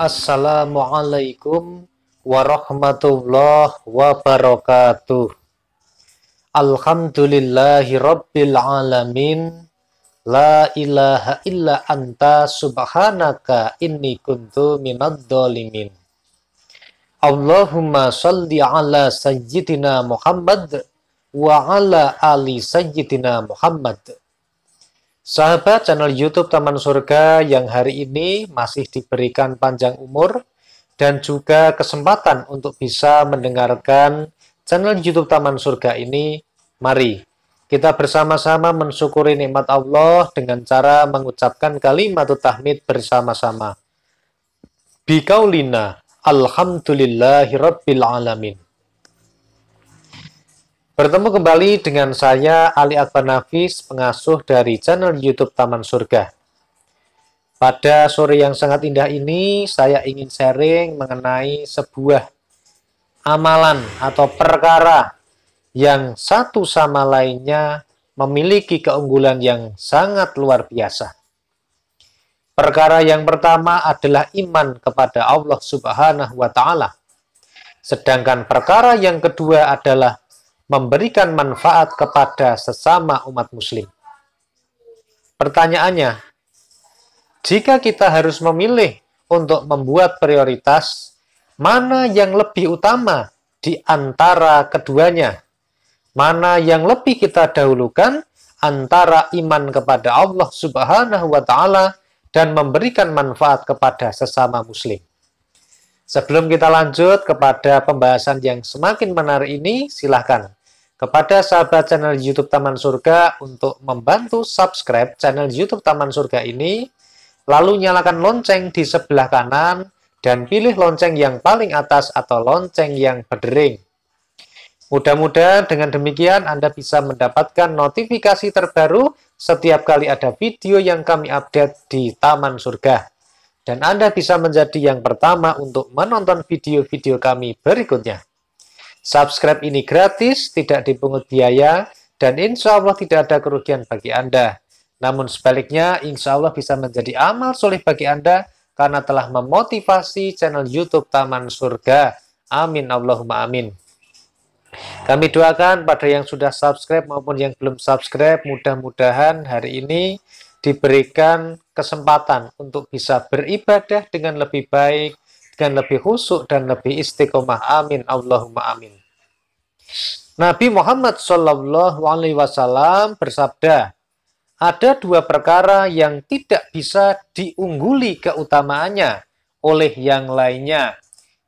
Assalamualaikum warahmatullahi wabarakatuh. Alhamdulillahi rabbil alamin. La ilaha illa anta subhanaka inni kuntu minad dolimin. Allahumma salli ala sayyidina Muhammad wa ala ali sayyidina Muhammad Sahabat channel YouTube Taman Surga yang hari ini masih diberikan panjang umur dan juga kesempatan untuk bisa mendengarkan channel YouTube Taman Surga ini, mari kita bersama-sama mensyukuri nikmat Allah dengan cara mengucapkan kalimat tahmid bersama-sama. Bikaulina, Alhamdulillahirrabbilalamin. Bertemu kembali dengan saya Ali Akbar Nafis, pengasuh dari channel YouTube Taman Surga. Pada sore yang sangat indah ini, saya ingin sharing mengenai sebuah amalan atau perkara yang satu sama lainnya memiliki keunggulan yang sangat luar biasa. Perkara yang pertama adalah iman kepada Allah Subhanahu wa taala. Sedangkan perkara yang kedua adalah memberikan manfaat kepada sesama umat muslim. Pertanyaannya, jika kita harus memilih untuk membuat prioritas, mana yang lebih utama di antara keduanya? Mana yang lebih kita dahulukan antara iman kepada Allah Subhanahu wa taala dan memberikan manfaat kepada sesama muslim? Sebelum kita lanjut kepada pembahasan yang semakin menarik ini, silahkan kepada sahabat channel YouTube Taman Surga untuk membantu subscribe channel YouTube Taman Surga ini, lalu nyalakan lonceng di sebelah kanan dan pilih lonceng yang paling atas atau lonceng yang berdering. Mudah-mudahan dengan demikian Anda bisa mendapatkan notifikasi terbaru setiap kali ada video yang kami update di Taman Surga. Dan Anda bisa menjadi yang pertama untuk menonton video-video kami berikutnya. Subscribe ini gratis, tidak dipungut biaya, dan insya Allah tidak ada kerugian bagi Anda. Namun sebaliknya, insya Allah bisa menjadi amal soleh bagi Anda karena telah memotivasi channel YouTube Taman Surga. Amin, Allahumma amin. Kami doakan pada yang sudah subscribe maupun yang belum subscribe, mudah-mudahan hari ini diberikan kesempatan untuk bisa beribadah dengan lebih baik, dan lebih khusuk dan lebih istiqomah. Amin. Allahumma amin. Nabi Muhammad Shallallahu Alaihi Wasallam bersabda, ada dua perkara yang tidak bisa diungguli keutamaannya oleh yang lainnya,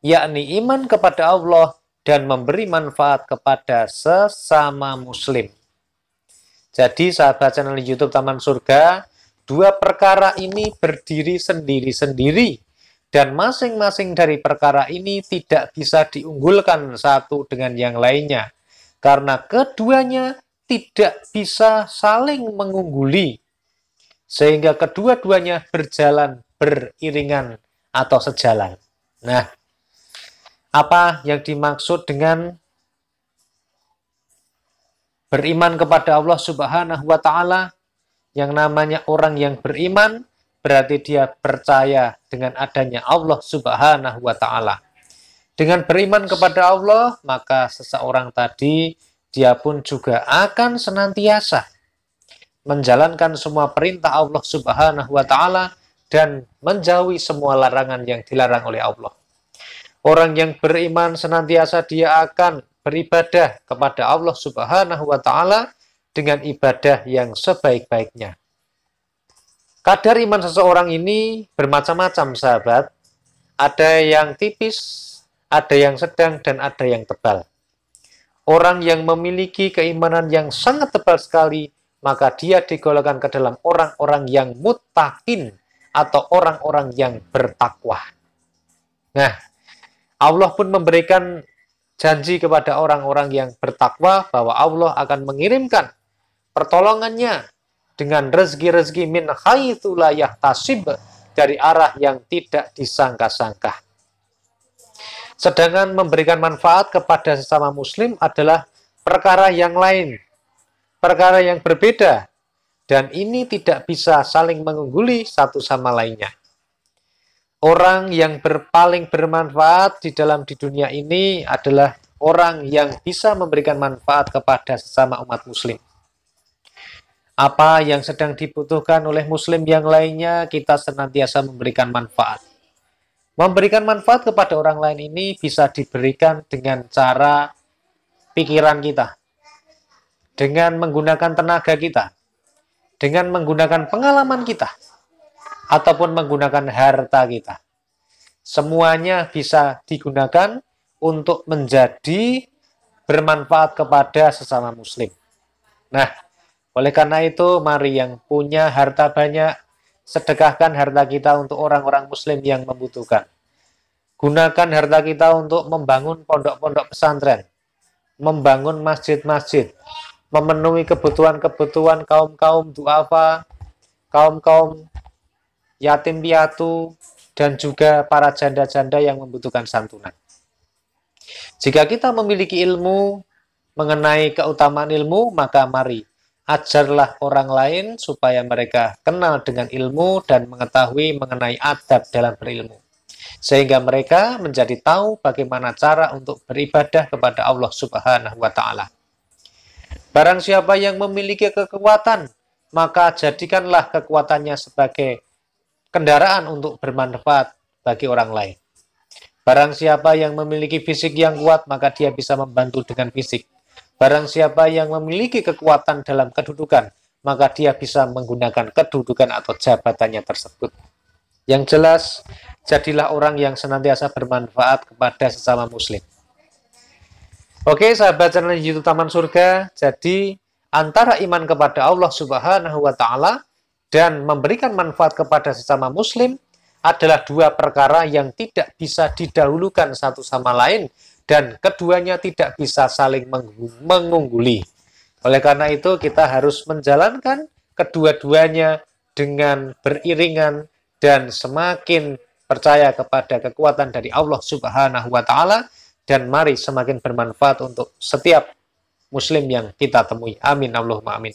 yakni iman kepada Allah dan memberi manfaat kepada sesama muslim. Jadi sahabat channel YouTube Taman Surga, dua perkara ini berdiri sendiri-sendiri dan masing-masing dari perkara ini tidak bisa diunggulkan satu dengan yang lainnya, karena keduanya tidak bisa saling mengungguli, sehingga kedua-duanya berjalan beriringan atau sejalan. Nah, apa yang dimaksud dengan beriman kepada Allah Subhanahu wa Ta'ala? Yang namanya orang yang beriman berarti dia percaya dengan adanya Allah Subhanahu wa taala. Dengan beriman kepada Allah, maka seseorang tadi dia pun juga akan senantiasa menjalankan semua perintah Allah Subhanahu wa taala dan menjauhi semua larangan yang dilarang oleh Allah. Orang yang beriman senantiasa dia akan beribadah kepada Allah Subhanahu wa taala dengan ibadah yang sebaik-baiknya. Kadar iman seseorang ini bermacam-macam, sahabat. Ada yang tipis, ada yang sedang, dan ada yang tebal. Orang yang memiliki keimanan yang sangat tebal sekali, maka dia digolongkan ke dalam orang-orang yang mutakin atau orang-orang yang bertakwa. Nah, Allah pun memberikan janji kepada orang-orang yang bertakwa bahwa Allah akan mengirimkan pertolongannya dengan rezeki-rezeki min khaythulayah tasib dari arah yang tidak disangka-sangka. Sedangkan memberikan manfaat kepada sesama muslim adalah perkara yang lain, perkara yang berbeda dan ini tidak bisa saling mengungguli satu sama lainnya. Orang yang berpaling bermanfaat di dalam di dunia ini adalah orang yang bisa memberikan manfaat kepada sesama umat muslim apa yang sedang dibutuhkan oleh muslim yang lainnya, kita senantiasa memberikan manfaat. Memberikan manfaat kepada orang lain ini bisa diberikan dengan cara pikiran kita, dengan menggunakan tenaga kita, dengan menggunakan pengalaman kita, ataupun menggunakan harta kita. Semuanya bisa digunakan untuk menjadi bermanfaat kepada sesama muslim. Nah, oleh karena itu, mari yang punya harta banyak, sedekahkan harta kita untuk orang-orang muslim yang membutuhkan. Gunakan harta kita untuk membangun pondok-pondok pesantren, membangun masjid-masjid, memenuhi kebutuhan-kebutuhan kaum-kaum duafa, kaum-kaum yatim piatu, dan juga para janda-janda yang membutuhkan santunan. Jika kita memiliki ilmu mengenai keutamaan ilmu, maka mari ajarlah orang lain supaya mereka kenal dengan ilmu dan mengetahui mengenai adab dalam berilmu. Sehingga mereka menjadi tahu bagaimana cara untuk beribadah kepada Allah subhanahu wa ta'ala. Barang siapa yang memiliki kekuatan, maka jadikanlah kekuatannya sebagai kendaraan untuk bermanfaat bagi orang lain. Barang siapa yang memiliki fisik yang kuat, maka dia bisa membantu dengan fisik. Barang siapa yang memiliki kekuatan dalam kedudukan, maka dia bisa menggunakan kedudukan atau jabatannya tersebut. Yang jelas, jadilah orang yang senantiasa bermanfaat kepada sesama muslim. Oke, sahabat channel YouTube Taman Surga, jadi antara iman kepada Allah Subhanahu wa taala dan memberikan manfaat kepada sesama muslim adalah dua perkara yang tidak bisa didahulukan satu sama lain dan keduanya tidak bisa saling mengungguli. Oleh karena itu kita harus menjalankan kedua-duanya dengan beriringan dan semakin percaya kepada kekuatan dari Allah Subhanahu wa taala dan mari semakin bermanfaat untuk setiap muslim yang kita temui. Amin Allahumma amin.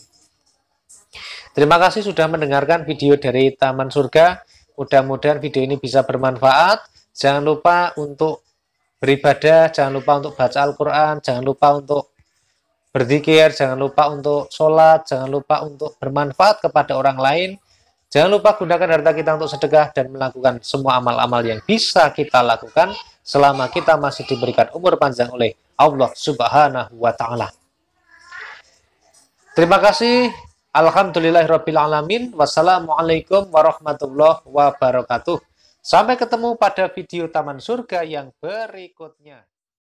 Terima kasih sudah mendengarkan video dari Taman Surga. Mudah-mudahan video ini bisa bermanfaat. Jangan lupa untuk beribadah, jangan lupa untuk baca Al-Quran, jangan lupa untuk berzikir, jangan lupa untuk sholat, jangan lupa untuk bermanfaat kepada orang lain, jangan lupa gunakan harta kita untuk sedekah dan melakukan semua amal-amal yang bisa kita lakukan selama kita masih diberikan umur panjang oleh Allah Subhanahu wa taala. Terima kasih. Alhamdulillahirabbil alamin. Wassalamualaikum warahmatullahi wabarakatuh. Sampai ketemu pada video Taman Surga yang berikutnya.